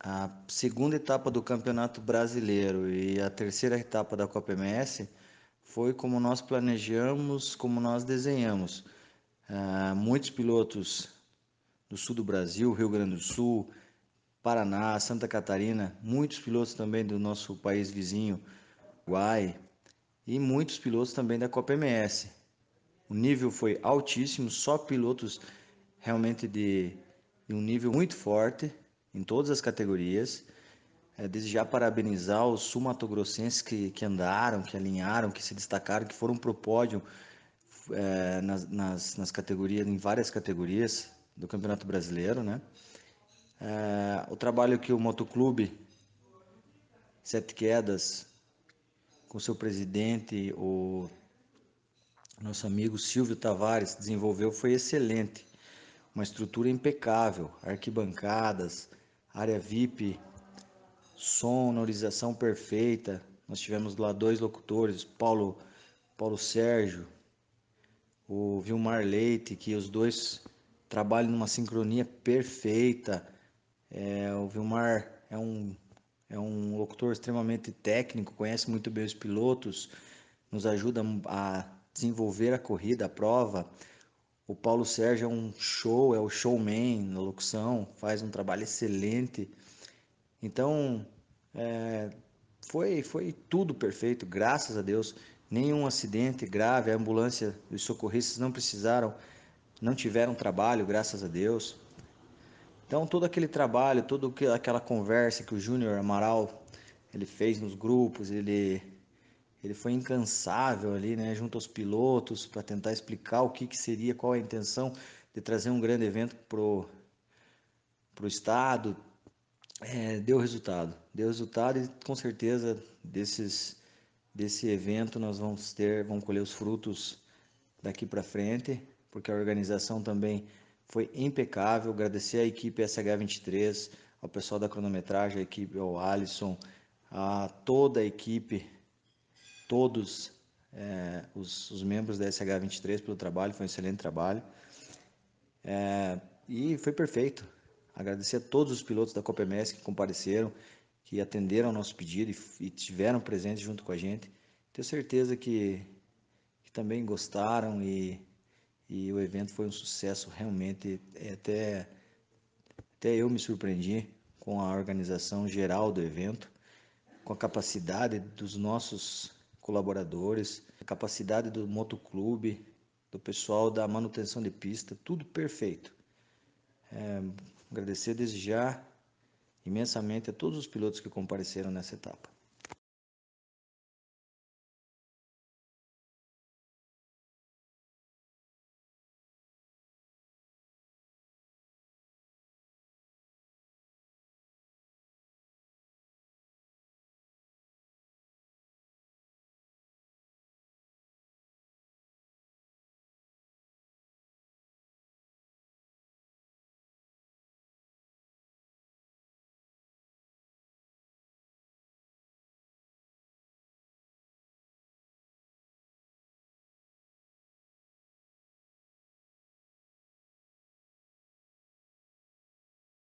a segunda etapa do Campeonato Brasileiro e a terceira etapa da Copa MS foi como nós planejamos, como nós desenhamos. Uh, muitos pilotos do sul do Brasil, Rio Grande do Sul, Paraná, Santa Catarina, muitos pilotos também do nosso país vizinho, Uruguai, e muitos pilotos também da Copa MS. O nível foi altíssimo, só pilotos realmente de, de um nível muito forte em todas as categorias. É, parabenizar os sumatogrossenses que, que andaram, que alinharam, que se destacaram, que foram pro pódio é, nas, nas, nas, categorias, em várias categorias do Campeonato Brasileiro, né? É, o trabalho que o Motoclube Sete Quedas, com seu presidente, o nosso amigo Silvio Tavares, desenvolveu foi excelente. Uma estrutura impecável, arquibancadas, área VIP, sonorização perfeita. Nós tivemos lá dois locutores, Paulo, Paulo Sérgio, o Vilmar Leite, que os dois trabalham numa sincronia perfeita. É, o Vilmar é um, é um locutor extremamente técnico, conhece muito bem os pilotos, nos ajuda a desenvolver a corrida, a prova. O Paulo Sérgio é um show, é o showman na locução, faz um trabalho excelente. Então, é, foi, foi tudo perfeito, graças a Deus. Nenhum acidente grave, a ambulância os socorristas não precisaram, não tiveram trabalho, graças a Deus. Então, todo aquele trabalho, toda aquela conversa que o Júnior Amaral ele fez nos grupos, ele ele foi incansável ali, né, junto aos pilotos, para tentar explicar o que, que seria, qual a intenção de trazer um grande evento pro pro estado. É, deu resultado, deu resultado e com certeza desses desse evento nós vamos ter, vamos colher os frutos daqui para frente, porque a organização também foi impecável. Agradecer à equipe SH23, ao pessoal da cronometragem, à equipe, ao Alisson, a toda a equipe todos é, os, os, membros da SH23 pelo trabalho, foi um excelente trabalho. É, e foi perfeito. Agradecer a todos os pilotos da Copemesc que compareceram, que atenderam ao nosso pedido e, e tiveram presente junto com a gente. Tenho certeza que, que também gostaram e, e o evento foi um sucesso realmente. É, até, até eu me surpreendi com a organização geral do evento, com a capacidade dos nossos colaboradores, capacidade do motoclube, do pessoal da manutenção de pista, tudo perfeito. É, agradecer desde já imensamente a todos os pilotos que compareceram nessa etapa.